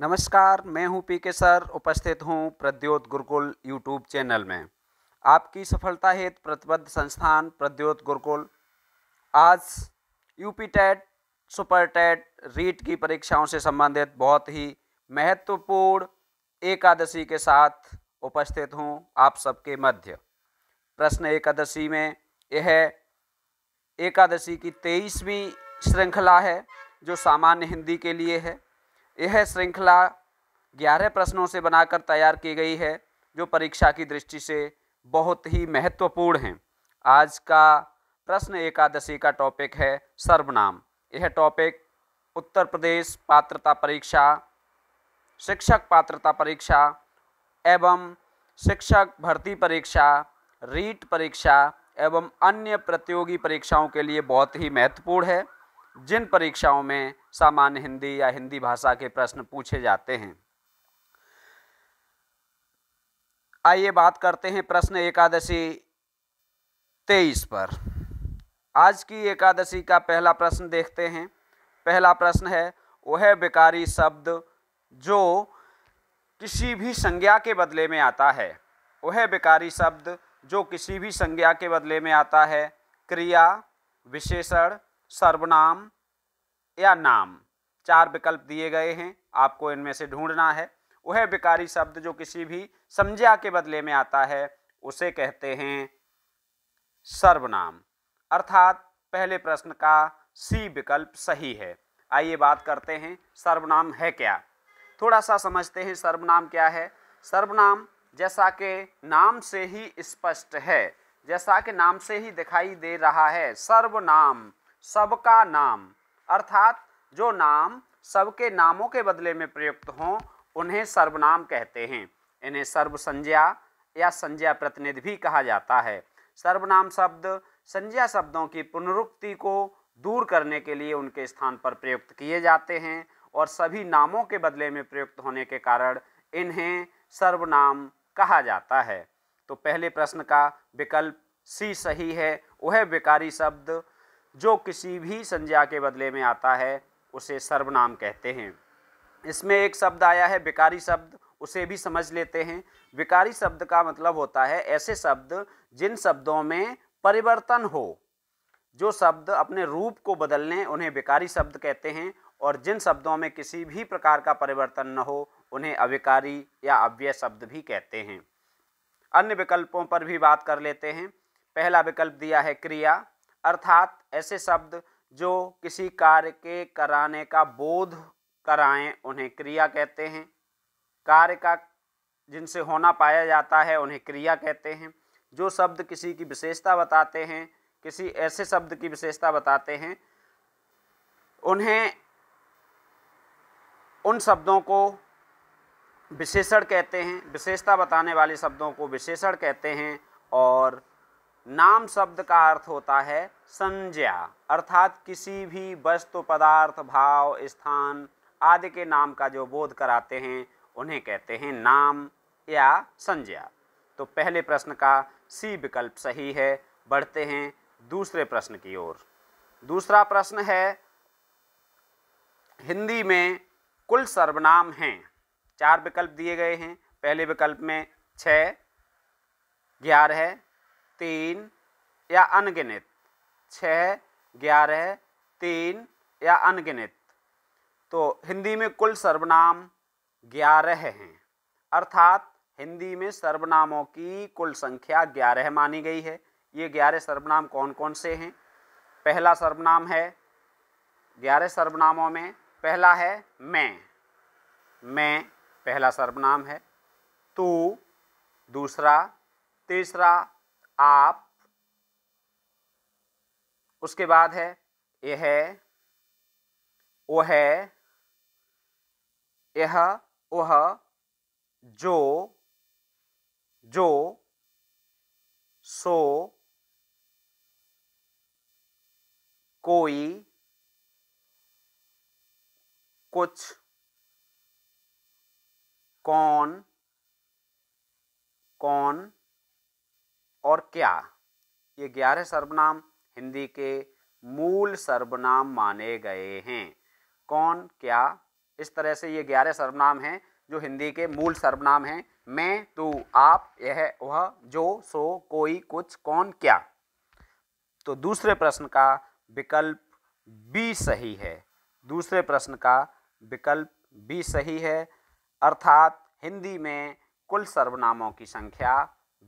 नमस्कार मैं हूं पी के सर उपस्थित हूं प्रद्योत गुरुकुल यूट्यूब चैनल में आपकी सफलता हेतु प्रतिबद्ध संस्थान प्रद्योत गुरुकुल आज UP TET super TET REET की परीक्षाओं से संबंधित बहुत ही महत्वपूर्ण एकादशी के साथ उपस्थित हूं आप सबके मध्य प्रश्न एकादशी में यह एकादशी की तेईसवीं श्रृंखला है जो सामान्य हिंदी के लिए है यह श्रृंखला ग्यारह प्रश्नों से बनाकर तैयार की गई है जो परीक्षा की दृष्टि से बहुत ही महत्वपूर्ण हैं आज का प्रश्न एकादशी का टॉपिक है सर्वनाम यह टॉपिक उत्तर प्रदेश पात्रता परीक्षा शिक्षक पात्रता परीक्षा एवं शिक्षक भर्ती परीक्षा रीट परीक्षा एवं अन्य प्रतियोगी परीक्षाओं के लिए बहुत ही महत्वपूर्ण है जिन परीक्षाओं में सामान्य हिंदी या हिंदी भाषा के प्रश्न पूछे जाते हैं आइए बात करते हैं प्रश्न एकादशी तेईस पर आज की एकादशी का पहला प्रश्न देखते हैं पहला प्रश्न है वह बेकारी शब्द जो किसी भी संज्ञा के बदले में आता है वह बेकारी शब्द जो किसी भी संज्ञा के बदले में आता है क्रिया विशेषण सर्वनाम या नाम चार विकल्प दिए गए हैं आपको इनमें से ढूंढना है वह विकारी शब्द जो किसी भी समझा के बदले में आता है उसे कहते हैं सर्वनाम अर्थात पहले प्रश्न का सी विकल्प सही है आइए बात करते हैं सर्वनाम है क्या थोड़ा सा समझते हैं सर्वनाम क्या है सर्वनाम जैसा के नाम से ही स्पष्ट है जैसा के नाम से ही दिखाई दे रहा है सर्वनाम सबका नाम अर्थात जो नाम सबके नामों के बदले में प्रयुक्त हों उन्हें सर्वनाम कहते हैं इन्हें सर्वसंज्ञा या संज्ञा प्रतिनिधि भी कहा जाता है सर्वनाम शब्द संज्ञा शब्दों की पुनरुक्ति को दूर करने के लिए उनके स्थान पर प्रयुक्त किए जाते हैं और सभी नामों के बदले में प्रयुक्त होने के कारण इन्हें सर्वनाम कहा जाता है तो पहले प्रश्न का विकल्प सी सही है वह विकारी शब्द जो किसी भी संज्ञा के बदले में आता है उसे सर्वनाम कहते हैं इसमें एक शब्द आया है विकारी शब्द उसे भी समझ लेते हैं विकारी शब्द का मतलब होता है ऐसे शब्द जिन शब्दों में परिवर्तन हो जो शब्द अपने रूप को बदलने उन्हें विकारी शब्द कहते हैं और जिन शब्दों में किसी भी प्रकार का परिवर्तन न हो उन्हें अविकारी या अव्यय शब्द भी कहते हैं अन्य विकल्पों पर भी बात कर लेते हैं पहला विकल्प दिया है क्रिया अर्थात ऐसे शब्द जो किसी कार्य के कराने का बोध कराएं उन्हें क्रिया कहते हैं कार्य का जिनसे होना पाया जाता है उन्हें क्रिया कहते हैं जो शब्द किसी की विशेषता बताते हैं किसी ऐसे शब्द की विशेषता बताते हैं उन्हें उन शब्दों को विशेषण कहते हैं विशेषता बताने वाले शब्दों को विशेषण कहते हैं और नाम शब्द का अर्थ होता है संज्ञा अर्थात किसी भी वस्तु पदार्थ भाव स्थान आदि के नाम का जो बोध कराते हैं उन्हें कहते हैं नाम या संज्ञा तो पहले प्रश्न का सी विकल्प सही है बढ़ते हैं दूसरे प्रश्न की ओर दूसरा प्रश्न है हिंदी में कुल सर्वनाम हैं चार विकल्प दिए गए हैं पहले विकल्प में छः ग्यारह तीन या अनगिनत छः ग्यारह तीन या अनगिनत तो हिंदी में कुल सर्वनाम ग्यारह हैं अर्थात हिंदी में सर्वनामों की कुल संख्या ग्यारह मानी गई है ये ग्यारह सर्वनाम कौन कौन से हैं पहला सर्वनाम है ग्यारह सर्वनामों में पहला है मैं मैं पहला सर्वनाम है तू दूसरा तीसरा आप उसके बाद है यह है वो है यह वह जो जो सो कोई कुछ कौन कौन और क्या ये ग्यारह सर्वनाम हिंदी के मूल सर्वनाम माने गए हैं कौन क्या इस तरह से ये ग्यारह सर्वनाम हैं जो हिंदी के मूल सर्वनाम हैं मैं तू आप यह वह जो सो कोई कुछ कौन क्या तो दूसरे प्रश्न का विकल्प बी सही है दूसरे प्रश्न का विकल्प बी सही है अर्थात हिंदी में कुल सर्वनामों की संख्या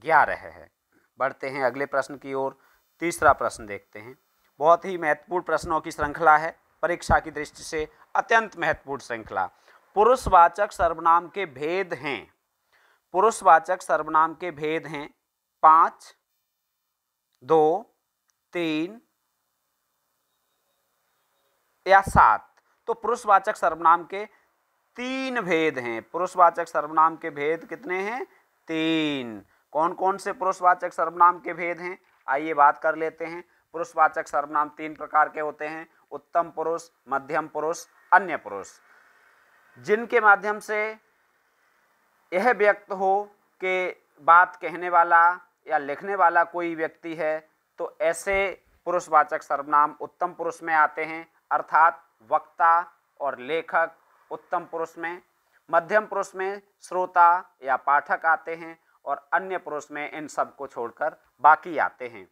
ग्यारह है बढ़ते हैं अगले प्रश्न की ओर तीसरा प्रश्न देखते हैं बहुत ही महत्वपूर्ण प्रश्नों की श्रृंखला है परीक्षा की दृष्टि से अत्यंत महत्वपूर्ण श्रृंखला पुरुषवाचक सर्वनाम के भेद हैं पुरुषवाचक सर्वनाम के भेद हैं पाँच दो तीन या सात तो पुरुषवाचक सर्वनाम के तीन भेद हैं पुरुषवाचक सर्वनाम के भेद कितने हैं तीन कौन कौन से पुरुषवाचक सर्वनाम के भेद हैं आइए बात कर लेते हैं पुरुषवाचक सर्वनाम तीन प्रकार के होते हैं उत्तम पुरुष मध्यम पुरुष अन्य पुरुष जिनके माध्यम से यह व्यक्त हो कि बात कहने वाला या लिखने वाला कोई व्यक्ति है तो ऐसे पुरुषवाचक सर्वनाम उत्तम पुरुष में आते हैं अर्थात वक्ता और लेखक उत्तम पुरुष में मध्यम पुरुष में श्रोता या पाठक आते हैं और अन्य पुरुष में इन सब को छोड़कर बाकी आते हैं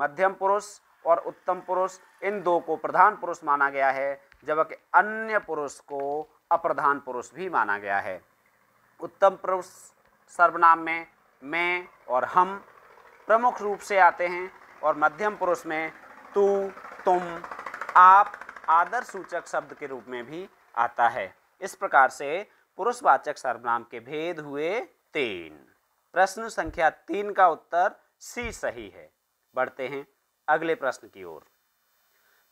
मध्यम पुरुष और उत्तम पुरुष इन दो को प्रधान पुरुष माना गया है जबकि अन्य पुरुष को अप्रधान पुरुष भी माना गया है उत्तम पुरुष सर्वनाम में मैं और हम प्रमुख रूप से आते हैं और मध्यम पुरुष में तू तुम आप आदर सूचक शब्द के रूप में भी आता है इस प्रकार से पुरुषवाचक सर्वनाम के भेद हुए तीन प्रश्न संख्या तीन का उत्तर सी सही है बढ़ते हैं अगले प्रश्न की ओर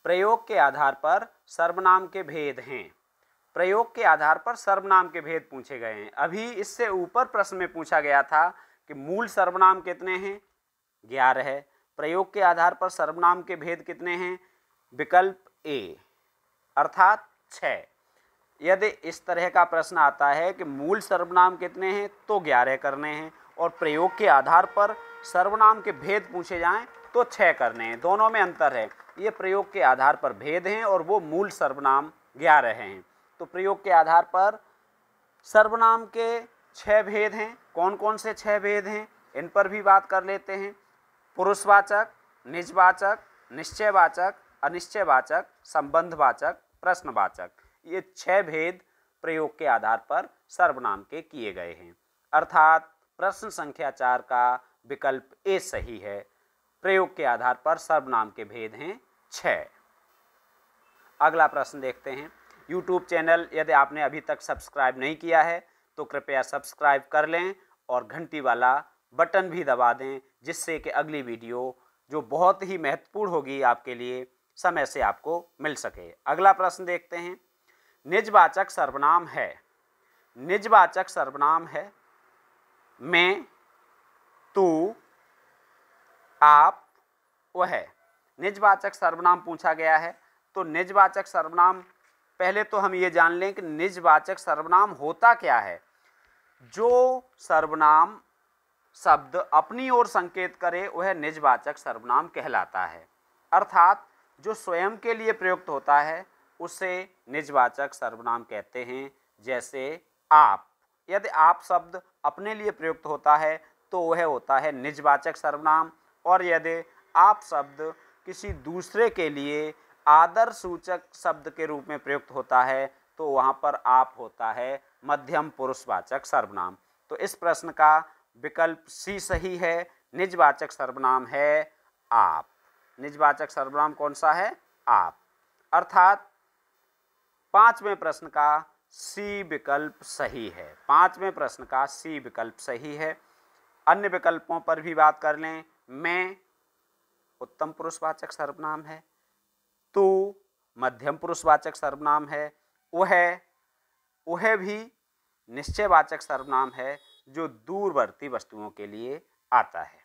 प्रयोग के आधार पर सर्वनाम के भेद हैं प्रयोग के आधार पर सर्वनाम के भेद पूछे गए हैं अभी इससे ऊपर प्रश्न में पूछा गया था कि मूल सर्वनाम कितने हैं ग्यारह है प्रयोग के आधार पर सर्वनाम के भेद कितने हैं विकल्प ए अर्थात छः यदि इस तरह का प्रश्न आता है कि मूल सर्वनाम कितने हैं तो ग्यारह करने हैं और प्रयोग के आधार पर सर्वनाम के भेद पूछे जाएं तो छः करने हैं दोनों में अंतर है ये प्रयोग के आधार पर भेद हैं और वो मूल सर्वनाम ग्यारह हैं तो प्रयोग के आधार पर सर्वनाम के छः भेद हैं कौन कौन से छः भेद हैं इन पर भी बात कर लेते हैं पुरुषवाचक निजवाचक निश्चयवाचक अनिश्चयवाचक संबंधवाचक प्रश्नवाचक ये छह भेद प्रयोग के आधार पर सर्वनाम के किए गए हैं अर्थात प्रश्न संख्या चार का विकल्प ए सही है प्रयोग के आधार पर सर्वनाम के भेद हैं छ अगला प्रश्न देखते हैं यूट्यूब चैनल यदि आपने अभी तक सब्सक्राइब नहीं किया है तो कृपया सब्सक्राइब कर लें और घंटी वाला बटन भी दबा दें जिससे कि अगली वीडियो जो बहुत ही महत्वपूर्ण होगी आपके लिए समय से आपको मिल सके अगला प्रश्न देखते हैं निजवाचक सर्वनाम है निजवाचक सर्वनाम है मैं तू आप वह निजवाचक सर्वनाम पूछा गया है तो निजवाचक सर्वनाम पहले तो हम ये जान लें कि निजवाचक सर्वनाम होता क्या है जो सर्वनाम शब्द अपनी ओर संकेत करे वह निजवाचक सर्वनाम कहलाता है अर्थात जो स्वयं के लिए प्रयुक्त होता है उसे निजवाचक सर्वनाम कहते हैं जैसे आप यदि आप शब्द अपने लिए प्रयुक्त होता है तो वह होता है निजवाचक सर्वनाम और यदि आप शब्द किसी दूसरे के लिए आदर सूचक शब्द के रूप में प्रयुक्त होता है तो वहाँ पर आप होता है मध्यम पुरुषवाचक सर्वनाम तो इस प्रश्न का विकल्प सी सही है निजवाचक सर्वनाम है आप निजवाचक सर्वनाम कौन सा है आप अर्थात पांचवें प्रश्न का सी विकल्प सही है पाँचवें प्रश्न का सी विकल्प सही है अन्य विकल्पों पर भी बात कर लें मैं उत्तम पुरुषवाचक सर्वनाम है तू मध्यम पुरुषवाचक सर्वनाम है वह वह भी निश्चयवाचक सर्वनाम है जो दूरवर्ती वस्तुओं के लिए आता है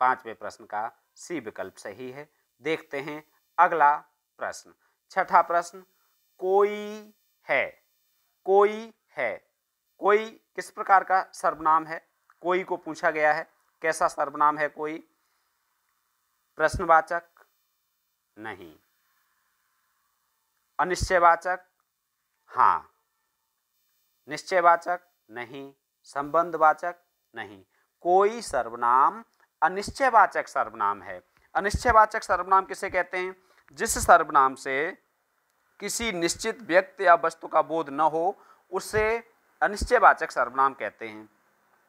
पांचवें प्रश्न का सी विकल्प सही है देखते हैं अगला प्रश्न छठा प्रश्न कोई है कोई है कोई किस प्रकार का सर्वनाम है कोई को पूछा गया है कैसा सर्वनाम है कोई प्रश्नवाचक नहीं अनिश्चयवाचक हाँ निश्चयवाचक नहीं संबंधवाचक नहीं कोई सर्वनाम अनिश्चयवाचक सर्वनाम है अनिश्चयवाचक सर्वनाम किसे कहते हैं जिस सर्वनाम से किसी निश्चित व्यक्ति या वस्तु का बोध न हो उसे अनिश्चयवाचक सर्वनाम कहते हैं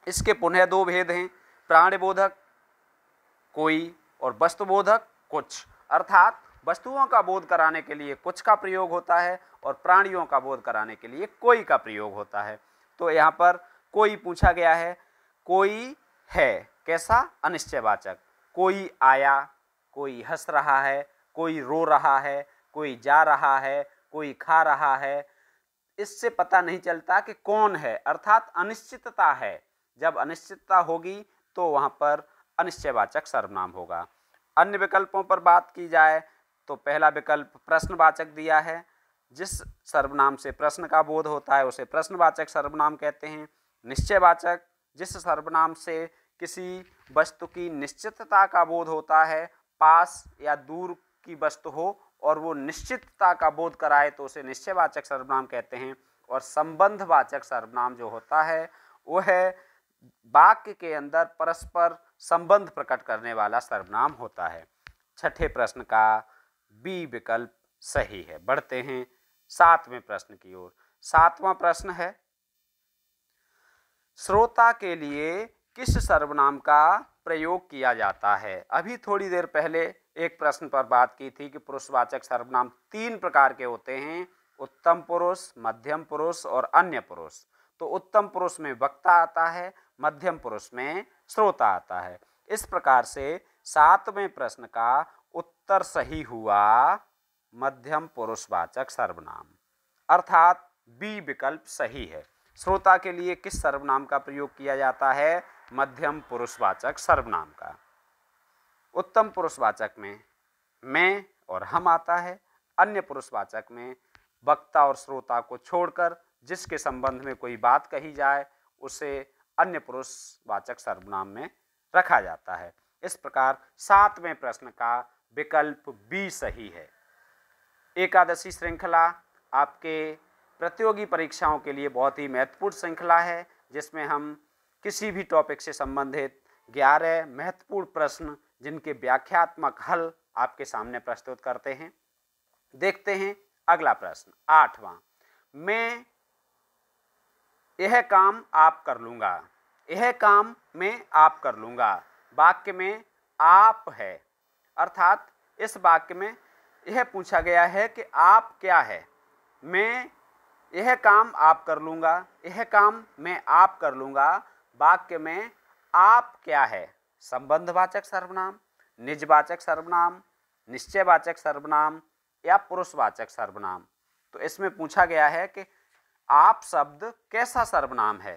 इसके पुनः दो भेद हैं प्राणबोधक कोई और वस्तुबोधक कुछ अर्थात वस्तुओं का बोध कराने के लिए कुछ का प्रयोग होता है और प्राणियों का बोध कराने के लिए कोई का प्रयोग होता है तो यहाँ पर कोई पूछा गया है कोई है कैसा अनिश्चयवाचक कोई आया कोई हंस रहा है कोई रो रहा है कोई जा रहा है कोई खा रहा है इससे पता नहीं चलता कि कौन है अर्थात अनिश्चितता है जब अनिश्चितता होगी तो वहाँ पर अनिश्चयवाचक सर्वनाम होगा अन्य विकल्पों पर बात की जाए तो पहला विकल्प प्रश्नवाचक दिया है जिस सर्वनाम से प्रश्न का बोध होता है उसे प्रश्नवाचक सर्वनाम कहते हैं निश्चयवाचक जिस सर्वनाम से किसी वस्तु की निश्चितता का बोध होता है पास या दूर की वस्तु हो और वो निश्चितता का बोध कराए तो उसे निश्चयवाचक सर्वनाम कहते हैं और संबंधवाचक सर्वनाम जो होता है वो है वाक्य के अंदर परस्पर संबंध प्रकट करने वाला सर्वनाम होता है छठे प्रश्न का बी विकल्प सही है बढ़ते हैं सातवें प्रश्न की ओर सातवां प्रश्न है श्रोता के लिए किस सर्वनाम का प्रयोग किया जाता है अभी थोड़ी देर पहले एक प्रश्न पर बात की थी कि पुरुषवाचक सर्वनाम तीन प्रकार के होते हैं उत्तम पुरुष मध्यम पुरुष और अन्य पुरुष तो उत्तम पुरुष में वक्ता आता है मध्यम पुरुष में श्रोता आता है इस प्रकार से सातवें प्रश्न का उत्तर सही हुआ मध्यम पुरुषवाचक सर्वनाम अर्थात बी विकल्प सही है श्रोता के लिए किस सर्वनाम का प्रयोग किया जाता है मध्यम पुरुषवाचक सर्वनाम का उत्तम पुरुषवाचक में मैं और हम आता है अन्य पुरुषवाचक में वक्ता और श्रोता को छोड़कर जिसके संबंध में कोई बात कही जाए उसे अन्य पुरुषवाचक सर्वनाम में रखा जाता है इस प्रकार सातवें प्रश्न का विकल्प बी सही है एकादशी श्रृंखला आपके प्रतियोगी परीक्षाओं के लिए बहुत ही महत्वपूर्ण श्रृंखला है जिसमें हम किसी भी टॉपिक से संबंधित ग्यारह महत्वपूर्ण प्रश्न जिनके व्याख्यात्मक हल आपके सामने प्रस्तुत करते हैं देखते हैं अगला प्रश्न आठवां मैं यह काम आप कर लूँगा यह काम मैं आप कर लूँगा वाक्य में आप है अर्थात इस वाक्य में यह पूछा गया है कि आप क्या है मैं यह काम आप कर लूँगा यह काम मैं आप कर लूँगा वाक्य में आप क्या है संबंधवाचक सर्वनाम निजवाचक सर्वनाम निश्चयवाचक सर्वनाम या पुरुषवाचक सर्वनाम तो इसमें पूछा गया है कि आप शब्द कैसा सर्वनाम है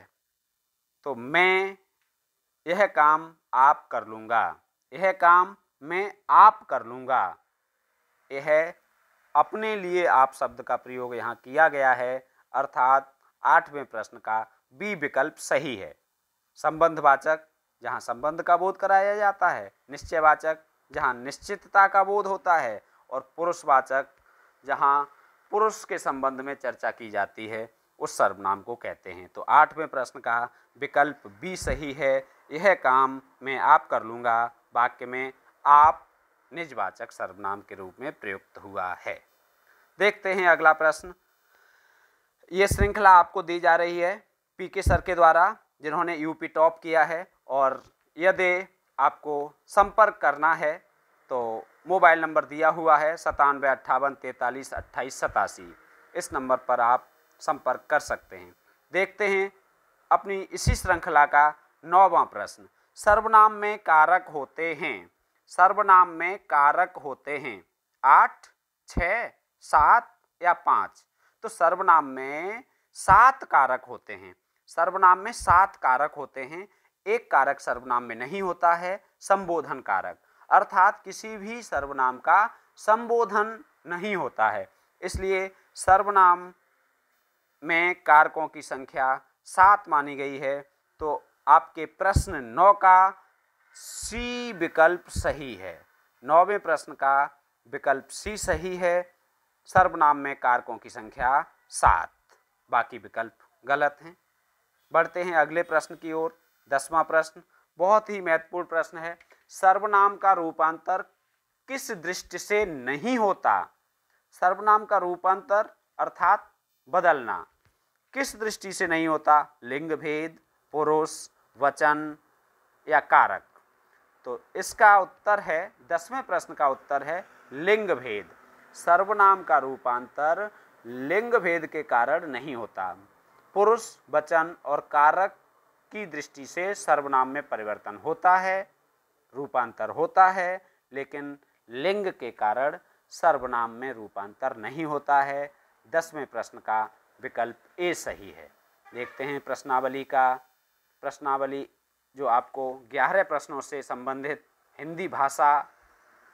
तो मैं यह काम आप कर लूँगा यह काम मैं आप कर लूँगा यह अपने लिए आप शब्द का प्रयोग यहाँ किया गया है अर्थात आठवें प्रश्न का बी विकल्प सही है संबंधवाचक जहाँ संबंध का बोध कराया जाता है निश्चयवाचक जहाँ निश्चितता का बोध होता है और पुरुषवाचक जहाँ पुरुष के संबंध में चर्चा की जाती है उस सर्वनाम को कहते हैं तो आठवें प्रश्न का विकल्प बी सही है यह काम मैं आप कर लूँगा वाक्य में आप निजवाचक सर्वनाम के रूप में प्रयुक्त हुआ है देखते हैं अगला प्रश्न ये श्रृंखला आपको दी जा रही है पीके सर के द्वारा जिन्होंने यूपी टॉप किया है और यदि आपको संपर्क करना है तो मोबाइल नंबर दिया हुआ है सतानवे अट्ठावन तैंतालीस अट्ठाईस सतासी इस नंबर पर आप संपर्क कर सकते हैं देखते हैं अपनी इसी श्रृंखला का नौवां प्रश्न सर्वनाम में कारक होते हैं सर्वनाम में कारक होते हैं आठ छ सात या पाँच तो सर्वनाम में सात कारक होते हैं सर्वनाम में सात कारक होते हैं एक कारक सर्वनाम में नहीं होता है संबोधन कारक अर्थात किसी भी सर्वनाम का संबोधन नहीं होता है इसलिए सर्वनाम में कारकों की संख्या सात मानी गई है तो आपके प्रश्न नौ का सी विकल्प सही है नौवें प्रश्न का विकल्प सी सही है सर्वनाम में कारकों की संख्या सात बाकी विकल्प गलत हैं बढ़ते हैं अगले प्रश्न की ओर दसवां प्रश्न बहुत ही महत्वपूर्ण प्रश्न है सर्वनाम का रूपांतर किस दृष्टि से नहीं होता सर्वनाम का रूपांतर अर्थात बदलना किस दृष्टि से नहीं होता लिंग भेद पुरुष वचन या कारक तो इसका उत्तर है दसवें प्रश्न का उत्तर है लिंग भेद सर्वनाम का रूपांतर लिंग भेद के कारण नहीं होता पुरुष वचन और कारक की दृष्टि से सर्वनाम में परिवर्तन होता है रूपांतर होता है लेकिन लिंग के कारण सर्वनाम में रूपांतर नहीं होता है दसवें प्रश्न का विकल्प ए सही है देखते हैं प्रश्नावली का प्रश्नावली जो आपको ग्यारह प्रश्नों से संबंधित हिंदी भाषा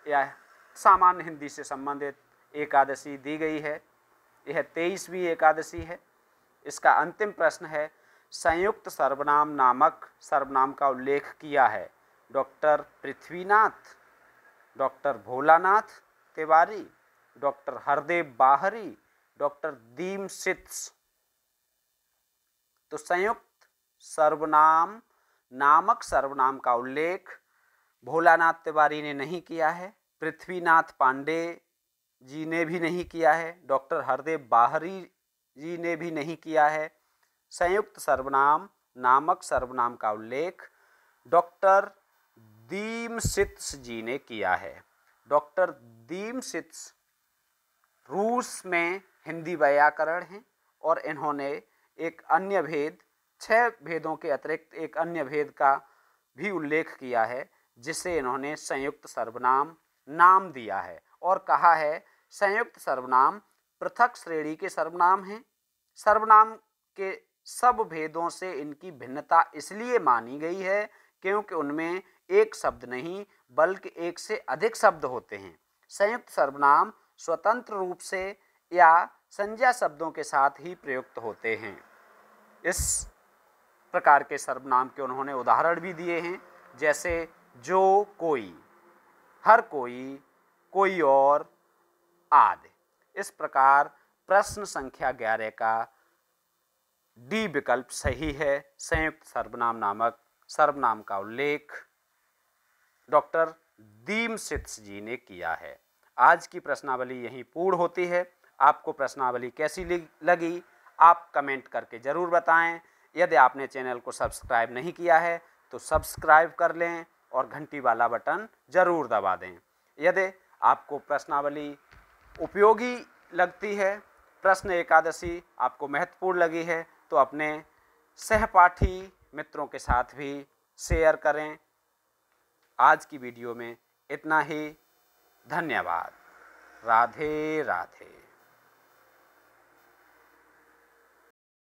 या सामान्य हिंदी से संबंधित एकादशी दी गई है यह तेईसवीं एकादशी है इसका अंतिम प्रश्न है संयुक्त सर्वनाम नामक सर्वनाम का उल्लेख किया है doctor Prithvinath doctor Bholanath Tiwari doctor Hardev Bahri doctor दीम सित्स तो संयुक्त सर्वनाम नामक सर्वनाम का उल्लेख भोलानाथ तिवारी ने नहीं किया है पृथ्वीनाथ पांडे जी ने भी नहीं किया है डॉक्टर हरदेव बाहरी जी ने भी नहीं किया है संयुक्त सर्वनाम नामक सर्वनाम का उल्लेख डॉक्टर दीम सित्स जी ने किया है डॉक्टर दीम सित्स रूस में हिंदी व्याकरण हैं और इन्होंने एक अन्य भेद छह भेदों के अतिरिक्त एक अन्य भेद का भी उल्लेख किया है जिसे इन्होंने संयुक्त सर्वनाम नाम दिया है और कहा है संयुक्त सर्वनाम पृथक श्रेणी के सर्वनाम हैं सर्वनाम के सब भेदों से इनकी भिन्नता इसलिए मानी गई है क्योंकि उनमें एक शब्द नहीं बल्कि एक से अधिक शब्द होते हैं संयुक्त सर्वनाम स्वतंत्र रूप से या संज्ञा शब्दों के साथ ही प्रयुक्त होते हैं इस प्रकार के सर्वनाम के उन्होंने उदाहरण भी दिए हैं जैसे जो कोई हर कोई कोई और आदि इस प्रकार प्रश्न संख्या ग्यारह का डी विकल्प सही है संयुक्त सर्वनाम नामक सर्वनाम का उल्लेख डॉक्टर दीम सिद्ध जी ने किया है आज की प्रश्नावली यहीं पूर्ण होती है आपको प्रश्नावली कैसी लगी आप कमेंट करके ज़रूर बताएं यदि आपने चैनल को सब्सक्राइब नहीं किया है तो सब्सक्राइब कर लें और घंटी वाला बटन ज़रूर दबा दें यदि आपको प्रश्नावली उपयोगी लगती है प्रश्न एकादशी आपको महत्वपूर्ण लगी है तो अपने सहपाठी मित्रों के साथ भी शेयर करें आज की वीडियो में इतना ही धन्यवाद राधे राधे